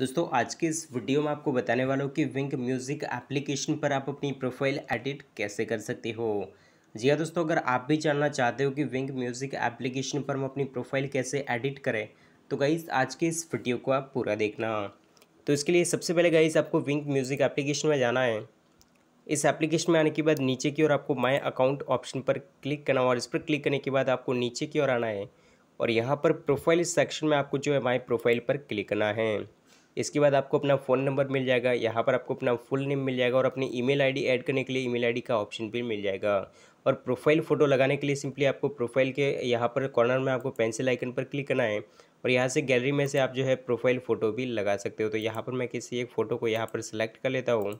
दोस्तों आज के इस वीडियो में आपको बताने वाला हूँ कि विंक म्यूज़िक एप्लीकेशन पर आप अपनी प्रोफाइल एडिट कैसे कर सकते हो जी हाँ दोस्तों अगर आप भी जानना चाहते हो कि विंक म्यूज़िक एप्लीकेशन पर हम अपनी प्रोफाइल कैसे एडिट करें तो गाइज़ आज के इस वीडियो को आप पूरा देखना तो इसके लिए सबसे पहले गाइज़ आपको विंक म्यूज़िक एप्लीकेशन में जाना है इस एप्लीकेशन में आने के बाद नीचे की ओर आपको माय अकाउंट ऑप्शन पर क्लिक करना और इस पर क्लिक करने के बाद आपको नीचे की ओर आना है और यहाँ पर प्रोफाइल सेक्शन में आपको जो है माय प्रोफाइल पर क्लिक करना है इसके बाद आपको अपना फ़ोन नंबर मिल जाएगा यहाँ पर आपको अपना फुल नेम मिल जाएगा और अपनी ईमेल आईडी ऐड करने के लिए ईमेल आईडी का ऑप्शन भी मिल जाएगा और प्रोफाइल फ़ोटो लगाने के लिए सिंपली आपको प्रोफाइल के यहाँ पर कॉर्नर में आपको पेंसिल आइकन पर क्लिक करना है और यहाँ से गैलरी में से आप जो है प्रोफाइल फ़ोटो भी लगा सकते हो तो यहाँ पर मैं किसी एक फ़ोटो को यहाँ पर सिलेक्ट कर लेता हूँ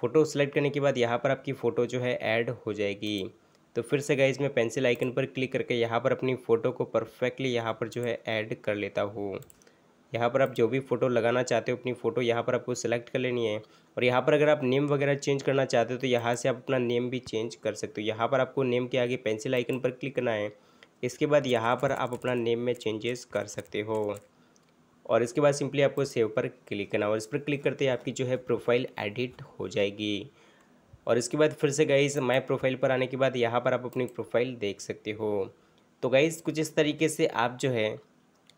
फ़ोटो सेलेक्ट करने के बाद यहाँ पर आपकी फ़ोटो जो है ऐड हो जाएगी तो फिर से गए इसमें पेंसिल आइकन पर क्लिक करके यहाँ पर अपनी फ़ोटो को परफेक्टली यहाँ पर जो है ऐड कर लेता हूँ यहाँ पर आप जो भी फ़ोटो लगाना चाहते हो अपनी फ़ोटो यहाँ पर आपको सेलेक्ट कर लेनी है और यहाँ पर अगर आप नेम वगैरह चेंज करना चाहते हो तो यहाँ से आप अपना नेम भी चेंज कर सकते हो यहाँ पर आपको नेम के आगे पेंसिल आइकन पर क्लिक करना है इसके बाद यहाँ पर आप अपना नेम में चेंजेस कर सकते हो और इसके बाद सिंपली आपको सेव पर क्लिक करना और इस पर क्लिक करते ही आपकी जो है प्रोफाइल एडिट हो जाएगी और इसके बाद फिर से गई माई प्रोफाइल पर आने के बाद यहाँ पर आप अपनी प्रोफाइल देख सकते हो तो गाइज़ कुछ इस तरीके से आप जो है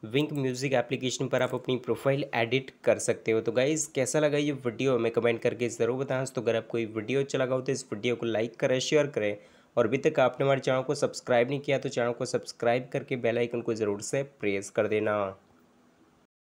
विंक म्यूज़िक एप्लीकेशन पर आप अपनी प्रोफाइल एडिट कर सकते हो तो गाइज़ कैसा लगा ये वीडियो हमें कमेंट करके ज़रूर बताएं तो अगर आपको कोई वीडियो अच्छा लगा हो तो इस वीडियो को लाइक करें शेयर करें और अभी तक आपने हमारे चैनल को सब्सक्राइब नहीं किया तो चैनल को सब्सक्राइब करके बेल आइकन को ज़रूर से प्रेस कर देना